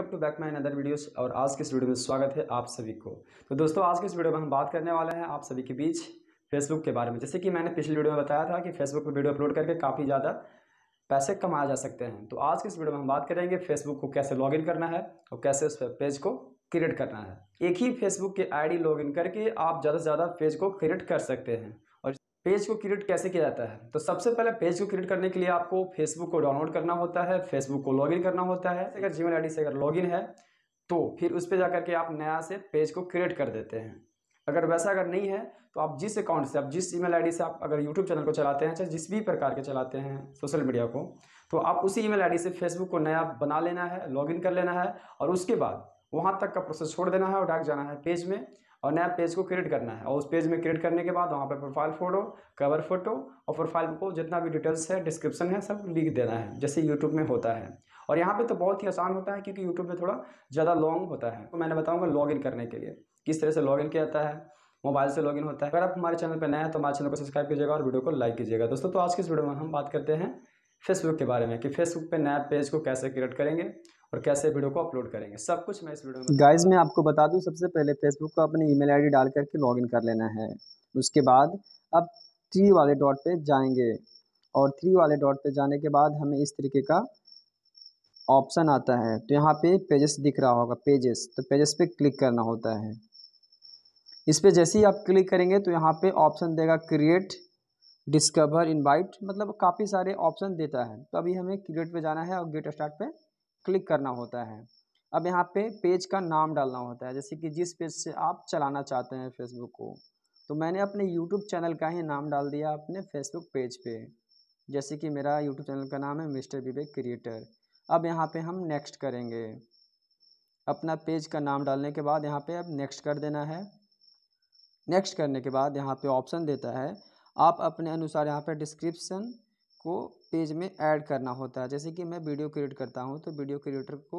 welcome to back my another videos और आज के इस वीडियो में स्वागत है आप सभी को तो दोस्तों आज के इस वीडियो में हम बात करने वाले हैं आप सभी के बीच फेसबुक के बारे में जैसे कि मैंने पिछले वीडियो में बताया था कि फेसबुक पर वीडियो अपलोड करके काफ़ी ज़्यादा पैसे कमाए जा सकते हैं तो आज के इस वीडियो में हम बात करेंगे फेसबुक को कैसे लॉग करना है और कैसे उस पेज को क्रिएट करना है एक ही फेसबुक की आई डी करके आप ज़्यादा से ज़्यादा पेज को क्रिएट कर सकते हैं पेज को क्रिएट कैसे किया जाता है तो सबसे पहले पेज को क्रिएट करने के लिए आपको फेसबुक को डाउनलोड करना होता है फेसबुक को लॉगिन करना होता है अगर जीमेल आईडी से अगर लॉगिन है तो फिर उस पर जा करके आप नया से पेज को क्रिएट कर देते हैं अगर वैसा अगर नहीं है तो आप जिस अकाउंट से आप जिस ईमेल मेल से आप अगर यूट्यूब चैनल को चलाते हैं चाहे जिस भी प्रकार के चलाते हैं सोशल मीडिया को तो आप उसी ईमेल मेल से फेसबुक को नया बना लेना है लॉग कर लेना है और उसके बाद वहाँ तक का प्रोसेस छोड़ देना है और डाक जाना है पेज में और नया पेज को क्रिएट करना है और उस पेज में क्रिएट करने के बाद वहाँ पर प्रोफाइल फ़ोटो कवर फ़ोटो और प्रोफाइल को जितना भी डिटेल्स है डिस्क्रिप्शन है सब लिख देना है जैसे यूट्यूब में होता है और यहाँ पे तो बहुत ही आसान होता है क्योंकि यूट्यूब में थोड़ा ज़्यादा लॉन्ग होता है तो मैंने बताऊँगा इन करने के लिए किस तरह से इन किया जाता है मोबाइल से लॉगिन होता है अगर आप हमारे चैनल पर नए हैं तो हमारे चैनल को सब्सक्राइब कीजिएगा और वीडियो को लाइक कीजिएगा दोस्तों तो आज के इस वीडियो में हम बात करते हैं फेसबुक के बारे में कि फेसबुक पे नया पेज को कैसे क्रिएट करेंगे और कैसे वीडियो को अपलोड करेंगे सब कुछ मैं इस वीडियो में गाइज मैं आपको बता दूँ सबसे पहले फेसबुक को अपनी ईमेल डी डाल करके इन कर लेना है उसके बाद अब थ्री वाले डॉट पर जाएंगे और थ्री वाले डॉट पर जाने के बाद हमें इस तरीके का ऑप्शन आता है तो यहाँ पे पेजेस दिख रहा होगा पेजेस तो पेजेस पे क्लिक करना होता है इस पर जैसे ही आप क्लिक करेंगे तो यहाँ पे ऑप्शन देगा क्रिएट डिस्कवर इनवाइट मतलब काफ़ी सारे ऑप्शन देता है तो अभी हमें क्रिएट पे जाना है और गेट स्टार्ट पे क्लिक करना होता है अब यहाँ पे पेज का नाम डालना होता है जैसे कि जिस पेज से आप चलाना चाहते हैं फेसबुक को तो मैंने अपने यूट्यूब चैनल का ही नाम डाल दिया अपने फेसबुक पेज पे जैसे कि मेरा यूट्यूब चैनल का नाम है मिस्टर विवेक क्रिएटर अब यहाँ पे हम नेक्स्ट करेंगे अपना पेज का नाम डालने के बाद यहाँ पे अब नेक्स्ट कर देना है नेक्स्ट करने के बाद यहाँ पे ऑप्शन देता है आप अपने अनुसार यहाँ पे डिस्क्रिप्शन को पेज में ऐड करना होता है जैसे कि मैं वीडियो क्रिएट करता हूँ तो वीडियो क्रिएटर को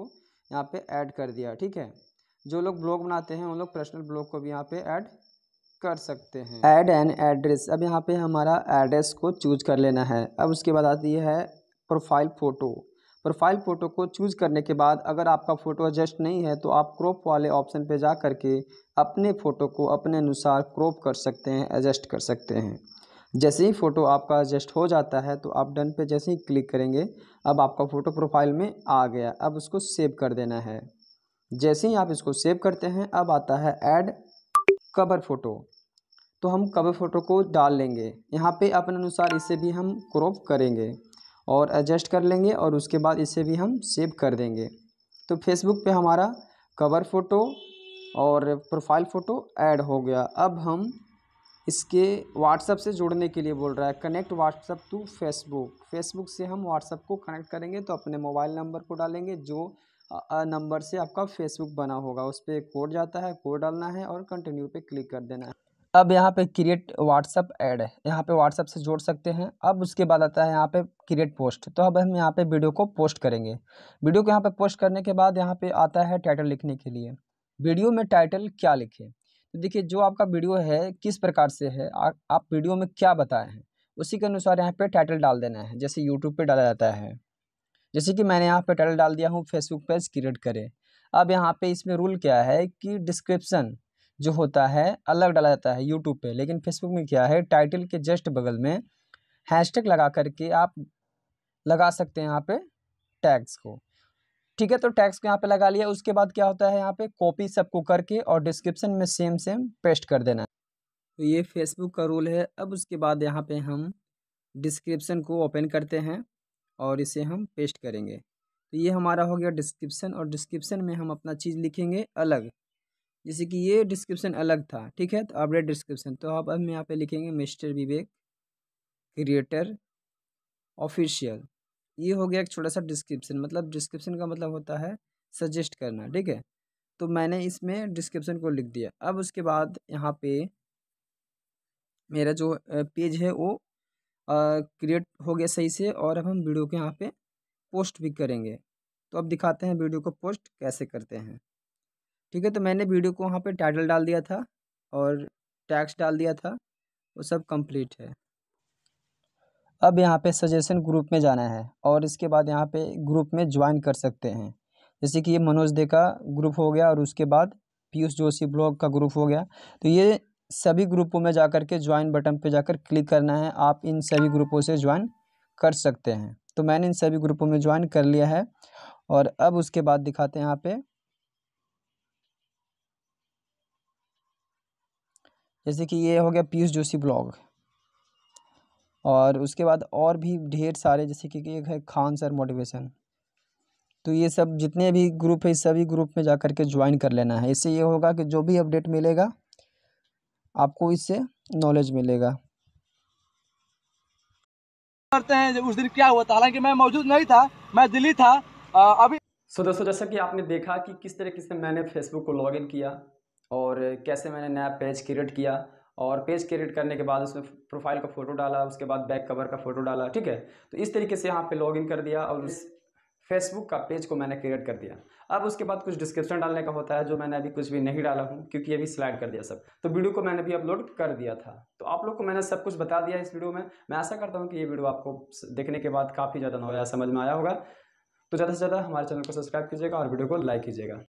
यहाँ पे ऐड कर दिया ठीक है जो लोग ब्लॉग बनाते हैं उन लोग पर्सनल ब्लॉग को भी यहाँ पे ऐड कर सकते हैं ऐड एंड एड्रेस अब यहाँ पे हमारा एड्रेस को चूज कर लेना है अब उसके बाद आती है प्रोफाइल फ़ोटो प्रोफाइल फ़ोटो को चूज़ करने के बाद अगर आपका फ़ोटो एडजस्ट नहीं है तो आप क्रॉप वाले ऑप्शन पर जा करके अपने फ़ोटो को अपने अनुसार क्रॉप कर सकते हैं एडजस्ट कर सकते हैं जैसे ही फ़ोटो आपका एडजस्ट हो जाता है तो आप डन पे जैसे ही क्लिक करेंगे अब आपका फ़ोटो प्रोफाइल में आ गया अब उसको सेव कर देना है जैसे ही आप इसको सेव करते हैं अब आता है ऐड कवर फ़ोटो तो हम कवर फ़ोटो को डाल लेंगे यहाँ पे अपने अनुसार इसे भी हम क्रॉप करेंगे और एडजस्ट कर लेंगे और उसके बाद इसे भी हम सेव कर देंगे तो फेसबुक पर हमारा कवर फ़ोटो और प्रोफाइल फ़ोटो ऐड हो गया अब हम इसके व्हाट्सअप से जोड़ने के लिए बोल रहा है connect WhatsApp to Facebook Facebook से हम व्हाट्सअप को कनेक्ट करेंगे तो अपने मोबाइल नंबर को डालेंगे जो नंबर से आपका फेसबुक बना होगा उस पर कोड जाता है कोड डालना है और कंटिन्यू पे क्लिक कर देना है अब यहाँ पे क्रिएट व्हाट्सअप ऐड है यहाँ पे व्हाट्सअप से जोड़ सकते हैं अब उसके बाद आता है यहाँ पे क्रिएट पोस्ट तो अब हम यहाँ पे वीडियो को पोस्ट करेंगे वीडियो को यहाँ पे पोस्ट करने के बाद यहाँ पे आता है टाइटल लिखने के लिए वीडियो में टाइटल क्या लिखें तो देखिए जो आपका वीडियो है किस प्रकार से है आ, आप वीडियो में क्या बताए हैं उसी के अनुसार यहाँ पे टाइटल डाल देना है जैसे यूट्यूब पे डाला जाता है जैसे कि मैंने यहाँ पे टाइटल डाल दिया हूँ फेसबुक पेज क्रिएट करें अब यहाँ पे इसमें रूल क्या है कि डिस्क्रिप्सन जो होता है अलग डाला जाता है यूट्यूब पर लेकिन फेसबुक में क्या है टाइटल के जस्ट बगल में हैश लगा करके आप लगा सकते हैं यहाँ पर टैग्स को ठीक है तो टैक्स को यहाँ पे लगा लिया उसके बाद क्या होता है यहाँ पे कॉपी सबको करके और डिस्क्रिप्शन में सेम सेम पेस्ट कर देना है तो ये फेसबुक का रूल है अब उसके बाद यहाँ पे हम डिस्क्रिप्शन को ओपन करते हैं और इसे हम पेस्ट करेंगे तो ये हमारा हो गया डिस्क्रिप्शन और डिस्क्रिप्शन में हम अपना चीज़ लिखेंगे अलग जैसे कि ये डिस्क्रिप्शन अलग था ठीक है तो अपडेट डिस्क्रिप्शन तो आप अब यहाँ पे लिखेंगे मिस्टर विवेक क्रिएटर ऑफिशियल ये हो गया एक छोटा सा डिस्क्रिप्शन मतलब डिस्क्रिप्शन का मतलब होता है सजेस्ट करना ठीक है तो मैंने इसमें डिस्क्रिप्शन को लिख दिया अब उसके बाद यहाँ पे मेरा जो पेज है वो क्रिएट हो गया सही से और अब हम वीडियो के यहाँ पे पोस्ट भी करेंगे तो अब दिखाते हैं वीडियो को पोस्ट कैसे करते हैं ठीक है तो मैंने वीडियो को वहाँ पे टाइटल डाल दिया था और टैक्स डाल दिया था वो सब कंप्लीट है अब यहाँ पे सजेशन ग्रुप में जाना है और इसके बाद यहाँ पे ग्रुप में ज्वाइन कर सकते हैं जैसे कि ये मनोज दे का ग्रुप हो गया और उसके बाद पीयूष जोशी ब्लॉग का ग्रुप हो गया तो ये सभी ग्रुपों में जा कर के ज्वाइन बटन पे जाकर क्लिक करना है आप इन सभी ग्रुपों से ज्वाइन कर सकते हैं तो मैंने इन सभी ग्रुपों में ज्वाइन कर लिया है और अब उसके बाद दिखाते हैं यहाँ पे जैसे कि ये हो गया पीयूष जोशी ब्लॉग और उसके बाद और भी ढेर सारे जैसे कि एक है खान सर मोटिवेशन तो ये सब जितने भी ग्रुप है सभी ग्रुप में जा कर के ज्वाइन कर लेना है इससे ये होगा कि जो भी अपडेट मिलेगा आपको इससे नॉलेज मिलेगा करते हैं उस दिन क्या हुआ था हालांकि मैं मौजूद नहीं था मैं दिल्ली था आ, अभी सो दोस्तों जैसा कि आपने देखा कि किस तरीके से मैंने फेसबुक को लॉग किया और कैसे मैंने नया पेज क्रिएट किया और पेज क्रिएट करने के बाद उसमें प्रोफाइल का फ़ोटो डाला उसके बाद बैक कवर का फ़ोटो डाला ठीक है तो इस तरीके से यहाँ पे लॉग इन कर दिया और उस फेसबुक का पेज को मैंने क्रिएट कर दिया अब उसके बाद कुछ डिस्क्रिप्शन डालने का होता है जो मैंने अभी कुछ भी नहीं डाला हूँ क्योंकि अभी स्लाइड कर दिया सब तो वीडियो को मैंने भी अपलोड कर दिया था तो आप लोग को मैंने सब कुछ बता दिया इस वीडियो में मैं ऐसा करता हूँ कि ये वीडियो आपको देखने के बाद काफ़ी ज़्यादा नॉलेज समझ में आया होगा तो ज़्यादा से ज़्यादा हमारे चैनल को सब्सक्राइब कीजिएगा और वीडियो को लाइक कीजिएगा